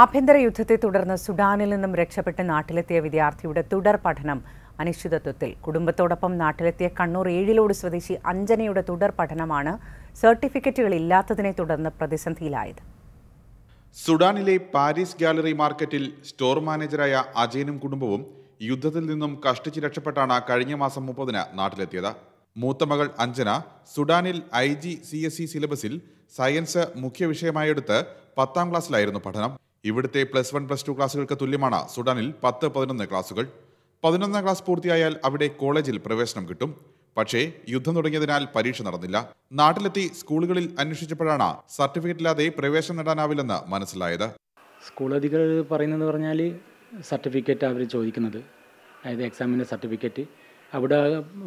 ആഭ്യന്തര യുദ്ധത്തെ തുടർന്ന് സുഡാനിൽ നിന്നും രക്ഷപ്പെട്ട് നാട്ടിലെത്തിയ വിദ്യാർത്ഥിയുടെ തുടർ പഠനം അനിശ്ചിതത്വത്തിൽ കുടുംബത്തോടൊപ്പം നാട്ടിലെത്തിയ കണ്ണൂർ ഏഴിലോട് സ്വദേശി അഞ്ജനയുടെ തുടർ പഠനമാണ് സർട്ടിഫിക്കറ്റുകൾ ഇല്ലാത്തതിനെ തുടർന്ന് പ്രതിസന്ധിയിലായത് സുഡാനിലെ പാരീസ് ഗാലറി മാർക്കറ്റിൽ സ്റ്റോർ മാനേജരായ അജയനും കുടുംബവും യുദ്ധത്തിൽ നിന്നും കഷ്ടിച്ച് രക്ഷപ്പെട്ടാണ് കഴിഞ്ഞ മാസം മുപ്പതിന് നാട്ടിലെത്തിയത് മൂത്ത മകൾ അഞ്ജന സുഡാനിൽ I G C S C സിലബസിൽ സയൻസ് മുഖ്യ വിഷയമായെടുത്ത് പത്താം ക്ലാസ്സിലായിരുന്നു പഠനം ഇവിടുത്തെ പ്ലസ് വൺ പ്ലസ് ടു ക്ലാസ്സുകൾക്ക് തുല്യമാണ് സുഡാനിൽ പത്ത് പതിനൊന്ന് ക്ലാസ്സുകൾ പതിനൊന്നാം ക്ലാസ് പൂർത്തിയായാൽ അവിടെ കോളേജിൽ പ്രവേശനം കിട്ടും പക്ഷേ യുദ്ധം തുടങ്ങിയതിനാൽ പരീക്ഷ നടന്നില്ല നാട്ടിലെത്തി സ്കൂളുകളിൽ അന്വേഷിച്ചപ്പോഴാണ് സർട്ടിഫിക്കറ്റ് ഇല്ലാതെ പ്രവേശനം നേടാനാവില്ലെന്ന് മനസ്സിലായത് സ്കൂൾ അധികൃതർ പറയുന്നത് പറഞ്ഞാൽ സർട്ടിഫിക്കറ്റ് അവർ ചോദിക്കുന്നത് അതായത് എക്സാമിൻ്റെ സർട്ടിഫിക്കറ്റ് അവിടെ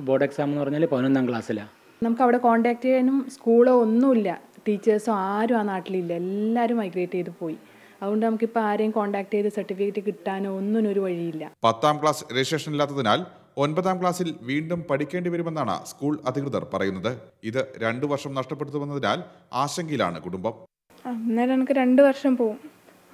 ബോർഡ് എക്സാം എന്ന് പറഞ്ഞാൽ പതിനൊന്നാം ക്ലാസ്സിലാണ് നമുക്ക് അവിടെ കോൺടാക്ട് ചെയ്യാനും സ്കൂളോ ഒന്നുമില്ല ടീച്ചേഴ്സോ ആരും ആ നാട്ടിലില്ല എല്ലാവരും മൈഗ്രേറ്റ് ചെയ്ത് പോയി അതുകൊണ്ട് ഇപ്പൊ ആരെയും കോൺടാക്ട് ചെയ്ത് സർട്ടിഫിക്കറ്റ് കിട്ടാനോ ഒന്നും ഒരു വഴിയില്ല പത്താം ക്ലാസ് രജിസ്ട്രേഷൻ ഇല്ലാത്തതിനാൽ ഒൻപതാം ക്ലാസ്സിൽ വീണ്ടും പഠിക്കേണ്ടി വരുമെന്നാണ് സ്കൂൾ അധികൃതർ പറയുന്നത് ഇത് രണ്ടു വർഷം നഷ്ടപ്പെടുത്തുമെന്നതിനാൽ ആശങ്കയിലാണ് കുടുംബം അന്നേരം എനിക്ക് രണ്ട് വർഷം പോവും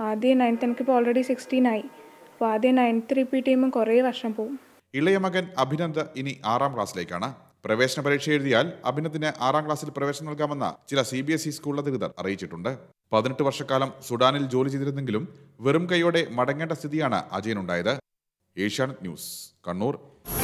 ആദ്യം നയൻത്ത് ഇപ്പോൾ ഓൾറെഡി സിക്സ്റ്റീൻ ആയി അപ്പോൾ ആദ്യം നയൻത്ത് റിപ്പീറ്റ് ചെയ്യുമ്പോൾ കുറേ വർഷം പോവും ഇളയ മകൻ അഭിനന്ദ് ഇനി ആറാം ക്ലാസ്സിലേക്കാണ് പ്രവേശന പരീക്ഷ എഴുതിയാൽ അഭിനന്ദിന് ആറാം ക്ലാസ്സിൽ പ്രവേശനം നൽകാമെന്ന ചില C B S E school അധികൃതർ അറിയിച്ചിട്ടുണ്ട് പതിനെട്ട് വർഷക്കാലം സുഡാനിൽ ജോലി ചെയ്തിരുന്നെങ്കിലും വെറും കൈയോടെ മടങ്ങേണ്ട സ്ഥിതിയാണ് അജയനുണ്ടായത് ഏഷ്യാനെറ്റ് ന്യൂസ് കണ്ണൂർ